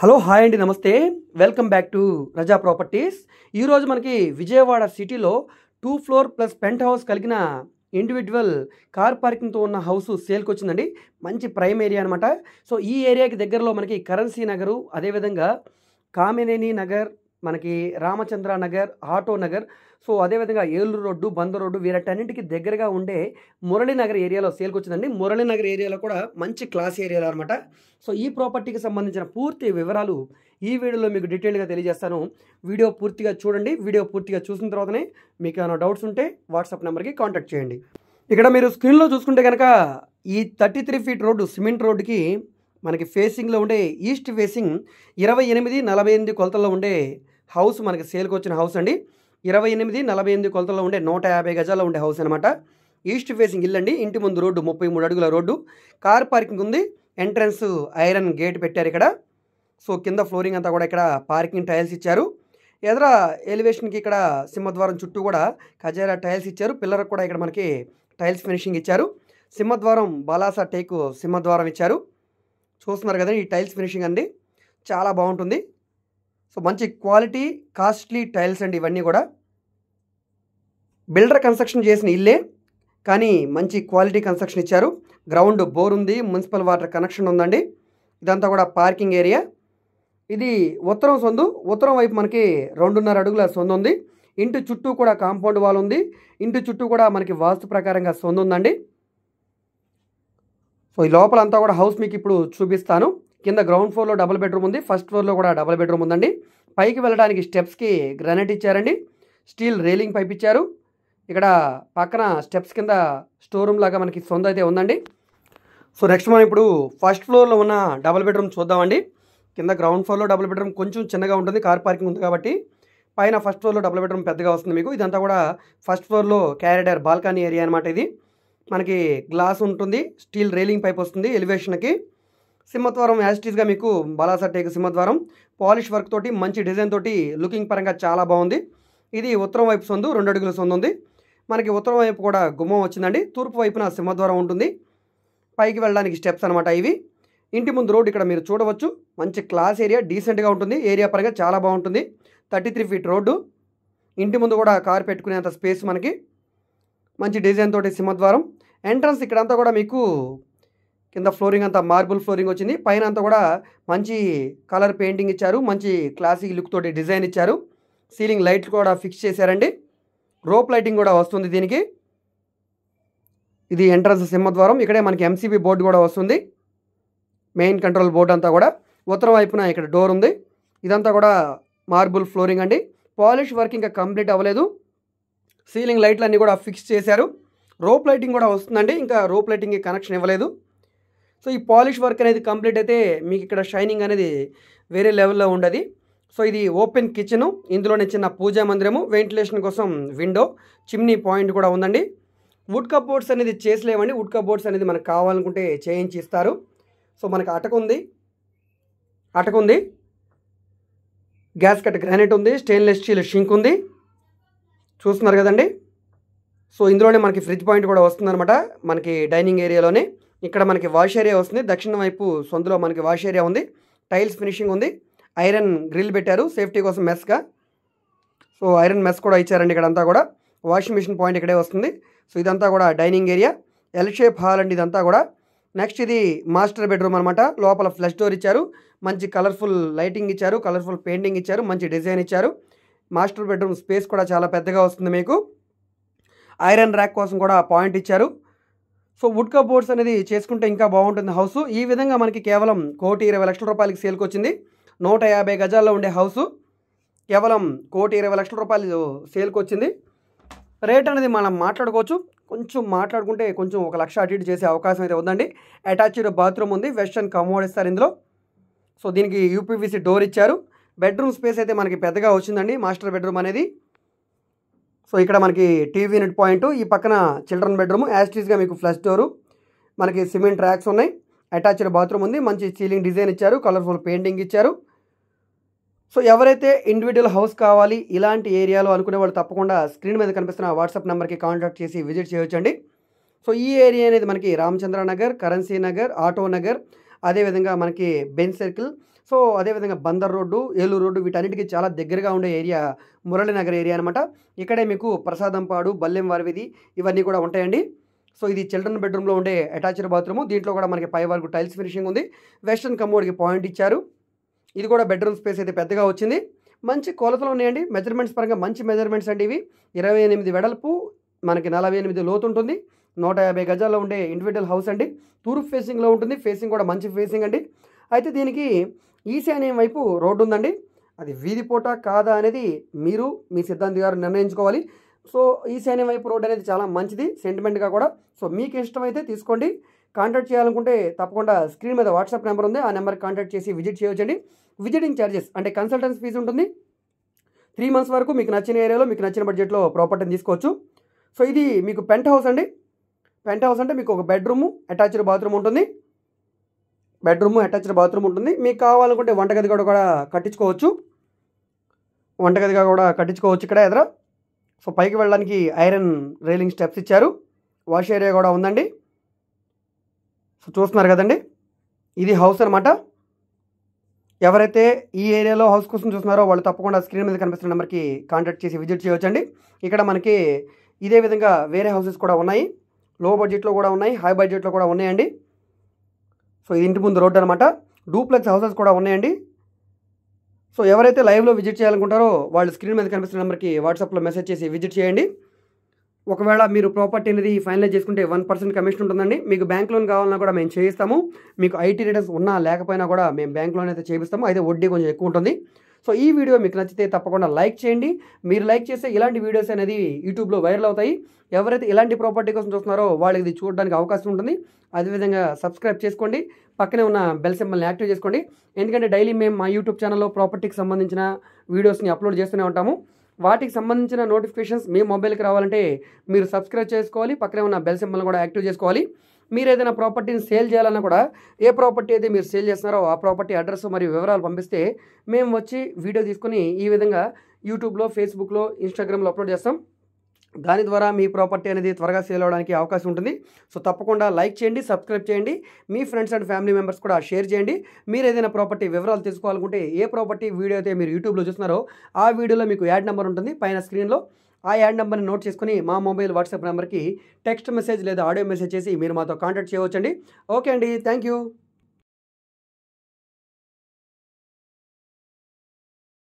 hello hi అండి నమస్తే welcome back to Raza properties ఈరోజు మనకి విజయవాడ సిటీలో two floor plus penthouse కలిగిన ఇండివిజువల్ కార్ పార్కింగ్తో ఉన్న హౌస్ సేల్కి వచ్చిందండి మంచి ప్రైమ్ ఏరియా అనమాట సో ఈ ఏరియాకి దగ్గరలో మనకి కరెన్సీ నగరు అదేవిధంగా కామినేని నగర్ మనకి రామచంద్ర నగర్ ఆటో నగర్ సో అదేవిధంగా ఏలూరు రోడ్డు బంద రోడ్డు వీరటన్నింటికి దగ్గరగా ఉండే మురళీనగర్ ఏరియాలో సేల్కి వచ్చిందండి మురళీనగర్ ఏరియాలో కూడా మంచి క్లాస్ ఏరియాలో అనమాట సో ఈ ప్రాపర్టీకి సంబంధించిన పూర్తి వివరాలు ఈ వీడియోలో మీకు డీటెయిల్గా తెలియజేస్తాను వీడియో పూర్తిగా చూడండి వీడియో పూర్తిగా చూసిన తర్వాతనే మీకు ఏమైనా డౌట్స్ ఉంటే వాట్సాప్ నెంబర్కి కాంటాక్ట్ చేయండి ఇక్కడ మీరు స్క్రీన్లో చూసుకుంటే కనుక ఈ thirty three feet road cement రోడ్డుకి మనకి ఫేసింగ్లో ఉండే ఈస్ట్ ఫేసింగ్ ఇరవై ఎనిమిది నలభై ఎనిమిది కొలతల్లో ఉండే హౌస్ మనకి సేల్కి వచ్చిన హౌస్ అండి ఇరవై ఎనిమిది నలభై ఎనిమిది కొలతల్లో ఉండే నూట యాభై గజాల్లో ఉండే హౌస్ అనమాట ఈస్ట్ ఫేసింగ్ ఇల్లు అండి ఇంటి ముందు రోడ్డు ముప్పై మూడు అడుగుల రోడ్డు కార్ పార్కింగ్ ఉంది ఎంట్రన్స్ ఐరన్ గేట్ పెట్టారు ఇక్కడ సో కింద ఫ్లోరింగ్ అంతా కూడా ఇక్కడ పార్కింగ్ టైల్స్ ఇచ్చారు ఎదుర ఎలివేషన్కి ఇక్కడ సింహద్వారం చుట్టూ కూడా కజేరా టైల్స్ ఇచ్చారు పిల్లలకు కూడా ఇక్కడ మనకి టైల్స్ ఫినిషింగ్ ఇచ్చారు సింహద్వారం బాలాసా టేకు సింహద్వారం ఇచ్చారు చూస్తున్నారు కదండి ఈ టైల్స్ ఫినిషింగ్ అండి చాలా బాగుంటుంది సో మంచి క్వాలిటీ కాస్ట్లీ టైల్స్ అండి ఇవన్నీ కూడా బిల్డర్ కన్స్ట్రక్షన్ చేసిన ఇల్లే కానీ మంచి క్వాలిటీ కన్స్ట్రక్షన్ ఇచ్చారు గ్రౌండ్ బోర్ ఉంది మున్సిపల్ వాటర్ కనెక్షన్ ఉందండి ఇదంతా కూడా పార్కింగ్ ఏరియా ఇది ఉత్తరం సొందు ఉత్తరం వైపు మనకి రెండున్నర అడుగుల సొందు ఉంది ఇంటి చుట్టూ కూడా కాంపౌండ్ వాల్ ఉంది ఇంటి చుట్టూ కూడా మనకి వాస్తు ప్రకారంగా సొందు ఉందండి సో ఈ లోపలంతా కూడా హౌస్ మీకు ఇప్పుడు చూపిస్తాను కింద గ్రౌండ్ ఫ్లోర్లో డబుల్ బెడ్రూమ్ ఉంది ఫస్ట్ ఫ్లోర్లో కూడా డబుల్ బెడ్రూమ్ ఉందండి పైకి వెళ్ళడానికి స్టెప్స్కి గ్రానైట్ ఇచ్చారండి స్టీల్ రేలింగ్ పైప్ ఇచ్చారు ఇక్కడ పక్కన స్టెప్స్ కింద స్టోర్ రూమ్ లాగా మనకి సొంత అయితే ఉందండి సో నెక్స్ట్ మనం ఇప్పుడు ఫస్ట్ ఫ్లోర్లో ఉన్న డబుల్ బెడ్రూమ్ చూద్దామండి కింద గ్రౌండ్ ఫ్లోర్లో డబుల్ బెడ్రూమ్ కొంచెం చిన్నగా ఉంటుంది కార్ పార్కింగ్ ఉంది కాబట్టి పైన ఫస్ట్ ఫ్లోర్లో డబుల్ బెడ్రూమ్ పెద్దగా వస్తుంది మీకు ఇదంతా కూడా ఫస్ట్ ఫ్లోర్లో క్యారిడర్ బాల్కనీ ఏరియా అనమాట ఇది మనకి గ్లాస్ ఉంటుంది స్టీల్ రైలింగ్ పైప్ వస్తుంది ఎలివేషన్కి సింహద్వారం యాజిటీస్గా మీకు బలాసా టేక్ సింహద్వారం పాలిష్ వర్క్ తోటి మంచి డిజైన్ తోటి లుకింగ్ పరంగా చాలా బాగుంది ఇది ఉత్తరం వైపు సొందు రెండు అడుగుల సొందు ఉంది మనకి ఉత్తరం వైపు కూడా గుమ్మం వచ్చిందండి తూర్పు వైపున సింహద్వారం ఉంటుంది పైకి వెళ్ళడానికి స్టెప్స్ అనమాట ఇవి ఇంటి ముందు రోడ్ ఇక్కడ మీరు చూడవచ్చు మంచి క్లాస్ ఏరియా డీసెంట్గా ఉంటుంది ఏరియా పరంగా చాలా బాగుంటుంది థర్టీ త్రీ ఫీట్ రోడ్డు ఇంటి ముందు కూడా కారు పెట్టుకునేంత స్పేస్ మనకి మంచి డిజైన్ తోటి సింహద్వారం ఎంట్రన్స్ ఇక్కడంతా కూడా మీకు కింద ఫ్లోరింగ్ అంతా మార్బుల్ ఫ్లోరింగ్ వచ్చింది పైన అంతా కూడా మంచి కలర్ పెయింటింగ్ ఇచ్చారు మంచి క్లాసిక్ లుక్ తోటి డిజైన్ ఇచ్చారు సీలింగ్ లైట్లు కూడా ఫిక్స్ చేశారండి రోప్ లైటింగ్ కూడా వస్తుంది దీనికి ఇది ఎంట్రన్స్ సింహద్వారం ఇక్కడే మనకి ఎంసీబీ బోర్డు కూడా వస్తుంది మెయిన్ కంట్రోల్ బోర్డు అంతా కూడా ఉత్తరం వైపున ఇక్కడ డోర్ ఉంది ఇదంతా కూడా మార్బుల్ ఫ్లోరింగ్ అండి పాలిష్ వర్క్ ఇంకా కంప్లీట్ అవ్వలేదు సీలింగ్ లైట్లు అన్నీ కూడా ఫిక్స్ చేశారు రోప్ లైటింగ్ కూడా వస్తుందండి ఇంకా రోప్ లైటింగ్కి కనెక్షన్ ఇవ్వలేదు సో ఈ పాలిష్ వర్క్ అనేది కంప్లీట్ అయితే మీకు ఇక్కడ షైనింగ్ అనేది వేరే లెవెల్లో ఉండదు సో ఇది ఓపెన్ కిచెను ఇందులోనే చిన్న పూజా మందిరము వెంటిలేషన్ కోసం విండో చిమ్నీ పాయింట్ కూడా ఉందండి వుడ్ కబోర్డ్స్ అనేది చేసలేమండి వుడ్ కబోర్డ్స్ అనేది మనకు కావాలనుకుంటే చేయించి ఇస్తారు సో మనకు అటకుంది అటకుంది గ్యాస్ కట్ గ్రానైట్ ఉంది స్టెయిన్లెస్ స్టీల్ షింక్ ఉంది చూస్తున్నారు కదండి సో ఇందులోనే మనకి ఫ్రిడ్జ్ పాయింట్ కూడా వస్తుందన్నమాట మనకి డైనింగ్ ఏరియాలోనే ఇక్కడ మనకి వాష్ ఏరియా వస్తుంది దక్షిణ వైపు సొందులో మనకి వాష్ ఏరియా ఉంది టైల్స్ ఫినిషింగ్ ఉంది ఐరన్ గ్రిల్ పెట్టారు సేఫ్టీ కోసం మెస్గా సో ఐరన్ మెస్ కూడా ఇచ్చారండి ఇక్కడంతా కూడా వాషింగ్ మిషన్ పాయింట్ ఇక్కడే వస్తుంది సో ఇదంతా కూడా dining area L shape hall అండి ఇదంతా కూడా నెక్స్ట్ ఇది మాస్టర్ బెడ్రూమ్ అనమాట లోపల ఫ్లష్ డోర్ ఇచ్చారు మంచి కలర్ఫుల్ లైటింగ్ ఇచ్చారు కలర్ఫుల్ పెయింటింగ్ ఇచ్చారు మంచి డిజైన్ ఇచ్చారు మాస్టర్ బెడ్రూమ్ స్పేస్ కూడా చాలా పెద్దగా వస్తుంది మీకు ఐరన్ ర్యాక్ కోసం కూడా పాయింట్ ఇచ్చారు సో వుడ్ కప్ బోర్డ్స్ అనేది చేసుకుంటే ఇంకా బాగుంటుంది హౌస్ ఈ విధంగా మనకి కేవలం కోటి ఇరవై లక్షల రూపాయలకి సేల్కి వచ్చింది నూట యాభై గజాల్లో ఉండే హౌసు కేవలం కోటి ఇరవై లక్షల రూపాయలు సేల్కి వచ్చింది రేట్ అనేది మనం మాట్లాడుకోవచ్చు కొంచెం మాట్లాడుకుంటే కొంచెం ఒక లక్ష అటు ఇటు చేసే అవకాశం అయితే ఉందండి అటాచ్డ్ బాత్రూమ్ ఉంది వెస్ట్రన్ కమోడ్ ఇస్తారు ఇందులో సో దీనికి యూపీవీసీ డోర్ ఇచ్చారు బెడ్రూమ్ స్పేస్ అయితే మనకి పెద్దగా వచ్చిందండి మాస్టర్ బెడ్రూమ్ అనేది సో ఇక్కడ మనకి టీవీ నెట్ పాయింట్ ఈ పక్కన చిల్డ్రన్ బెడ్రూమ్ యాస్టీస్గా మీకు ఫ్లష్ డోరు మనకి సిమెంట్ ర్యాక్స్ ఉన్నాయి అటాచ్డ్ బాత్రూమ్ ఉంది మంచి సీలింగ్ డిజైన్ ఇచ్చారు కలర్ఫుల్ పెయింటింగ్ ఇచ్చారు సో ఎవరైతే ఇండివిజువల్ హౌస్ కావాలి ఇలాంటి ఏరియాలో అనుకునే వాళ్ళు తప్పకుండా స్క్రీన్ మీద కనిపిస్తున్న వాట్సాప్ నెంబర్కి కాంటాక్ట్ చేసి విజిట్ చేయొచ్చండి సో ఈ ఏరియా అనేది మనకి రామచంద్ర నగర్ కరెన్సీ నగర్ ఆటో నగర్ అదేవిధంగా మనకి బెన్ సర్కిల్ సో అదేవిధంగా బందర్ రోడ్డు ఏలూరు రోడ్డు వీటన్నిటికీ చాలా దగ్గరగా ఉండే ఏరియా మురళీనగర్ ఏరియా అనమాట ఇక్కడే మీకు ప్రసాదంపాడు బల్లెం వారివిధి ఇవన్నీ కూడా ఉంటాయండి సో ఇది చిల్డ్రన్ బెడ్రూమ్లో ఉండే అటాచ్డ్ బాత్రూము దీంట్లో కూడా మనకి పై వరకు టైల్స్ ఫినిషింగ్ ఉంది వెస్ట్రన్ కమోడ్కి పాయింట్ ఇచ్చారు ఇది కూడా బెడ్రూమ్ స్పేస్ అయితే పెద్దగా వచ్చింది మంచి కొలతలు ఉన్నాయండి మెజర్మెంట్స్ పరంగా మంచి మెజర్మెంట్స్ అండి ఇవి ఇరవై ఎనిమిది వెడల్పు మనకి నలభై ఎనిమిది లోతు ఉంటుంది నూట యాభై గజాల్లో ఉండే ఇండివిజువల్ హౌస్ అండి తూర్పు ఫేసింగ్లో ఉంటుంది ఫేసింగ్ కూడా మంచి ఫేసింగ్ అండి అయితే దీనికి ఈశాన్యం వైపు రోడ్డు ఉందండి అది వీధిపోట కాదా అనేది మీరు మీ సిద్ధాంతి గారు నిర్ణయించుకోవాలి సో ఈశాన్యం వైపు రోడ్ అనేది చాలా మంచిది సెంటిమెంట్గా కూడా సో మీకు ఇష్టమైతే తీసుకోండి కాంటాక్ట్ చేయాలనుకుంటే తప్పకుండా స్క్రీన్ మీద వాట్సాప్ నెంబర్ ఉంది ఆ నెంబర్ కాంటాక్ట్ చేసి విజిట్ చేయొచ్చండి విజిటింగ్ ఛార్జెస్ అంటే కన్సల్టెన్స్ ఫీజు ఉంటుంది త్రీ మంత్స్ వరకు మీకు నచ్చిన ఏరియాలో మీకు నచ్చిన బడ్జెట్లో ప్రాపర్టీని తీసుకోవచ్చు సో ఇది మీకు పెంట్ హౌస్ అండి పెంట్ హౌస్ అంటే మీకు ఒక బెడ్రూము అటాచ్డ్ బాత్రూమ్ ఉంటుంది బెడ్రూము అటాచ్డ్ బాత్రూమ్ ఉంటుంది మీకు కావాలనుకుంటే వంటగది కూడా కూడా కట్టించుకోవచ్చు వంటగదిగా కూడా కట్టించుకోవచ్చు ఇక్కడ ఎదురా సో పైకి వెళ్ళడానికి ఐరన్ రైలింగ్ స్టెప్స్ ఇచ్చారు వాష్ ఏరియా కూడా ఉందండి సో చూస్తున్నారు కదండి ఇది హౌస్ అనమాట ఎవరైతే ఈ ఏరియాలో హౌస్ కోసం చూస్తున్నారో వాళ్ళు తప్పకుండా స్క్రీన్ మీద కనిపిస్తున్న నెంబర్కి కాంటాక్ట్ చేసి విజిట్ చేయొచ్చండి ఇక్కడ మనకి ఇదే విధంగా వేరే హౌసెస్ కూడా ఉన్నాయి లో బడ్జెట్లో కూడా ఉన్నాయి హై బడ్జెట్లో కూడా ఉన్నాయండి సో ఇది ఇంటి ముందు రోడ్డు అనమాట డూప్లెక్స్ హౌసెస్ కూడా ఉన్నాయండి సో ఎవరైతే లైవ్లో విజిట్ చేయాలనుకుంటారో వాళ్ళు స్క్రీన్ మీద కనిపిస్తున్న నెంబర్కి వాట్సాప్లో మెసేజ్ చేసి విజిట్ చేయండి ఒకవేళ మీరు ప్రాపర్టీ అనేది ఫైనలైజ్ చేసుకుంటే వన్ పర్సెంట్ కమిషన్ ఉంటుందండి మీకు బ్యాంక్ లోన్ కావాలన్నా కూడా మేము చేయిస్తాము మీకు ఐటీ రిటర్న్స్ ఉన్నా లేకపోయినా కూడా మేము బ్యాంక్ లోన్ అయితే చేయిస్తాము అయితే వడ్డీ కొంచెం ఎక్కువ ఉంటుంది సో ఈ వీడియో మీకు నచ్చితే తప్పకుండా లైక్ చేయండి మీరు లైక్ చేస్తే ఇలాంటి వీడియోస్ అనేది యూట్యూబ్లో వైరల్ అవుతాయి ఎవరైతే ఇలాంటి ప్రాపర్టీ కోసం చూస్తున్నారో వాళ్ళకి ఇది చూడడానికి అవకాశం ఉంటుంది అదేవిధంగా సబ్స్క్రైబ్ చేసుకోండి పక్కనే ఉన్న బెల్ సింబల్ని యాక్టివ్ చేసుకోండి ఎందుకంటే డైలీ మేము మా యూట్యూబ్ ఛానల్లో ప్రాపర్టీకి సంబంధించిన వీడియోస్ని అప్లోడ్ చేస్తూనే ఉంటాము వాటికి సంబంధించిన నోటిఫికేషన్స్ మీ మొబైల్కి రావాలంటే మీరు సబ్స్క్రైబ్ చేసుకోవాలి పక్కనే ఉన్న బెల్ సింబల్ని కూడా యాక్టివ్ చేసుకోవాలి మీరు ఏదైనా ప్రాపర్టీని సేల్ చేయాలన్నా కూడా ఏ ప్రాపర్టీ అయితే మీరు సేల్ చేస్తున్నారో ఆ ప్రాపర్టీ అడ్రస్ మరియు వివరాలు పంపిస్తే మేము వచ్చి వీడియో తీసుకుని ఈ విధంగా యూట్యూబ్లో ఫేస్బుక్లో ఇన్స్టాగ్రామ్లో అప్లోడ్ చేస్తాం దాని ద్వారా మీ ప్రాపర్టీ అనేది త్వరగా సేల్ అవడానికి అవకాశం ఉంటుంది సో తప్పకుండా లైక్ చేయండి సబ్స్క్రైబ్ చేయండి మీ ఫ్రెండ్స్ అండ్ ఫ్యామిలీ మెంబర్స్ కూడా షేర్ చేయండి మీరు ఏదైనా ప్రాపర్టీ వివరాలు తెలుసుకోవాలనుకుంటే ఏ ప్రాపర్టీ వీడియో అయితే మీరు యూట్యూబ్లో చూస్తున్నారో ఆ వీడియోలో మీకు యాడ్ నెంబర్ ఉంటుంది పైన స్క్రీన్లో ఆ యాడ్ నెంబర్ని నోట్ చేసుకుని మా మొబైల్ వాట్సాప్ నెంబర్కి టెక్స్ట్ మెసేజ్ లేదా ఆడియో మెసేజ్ చేసి మీరు మాతో కాంటాక్ట్ చేయవచ్చండి ఓకే అండి థ్యాంక్ యూ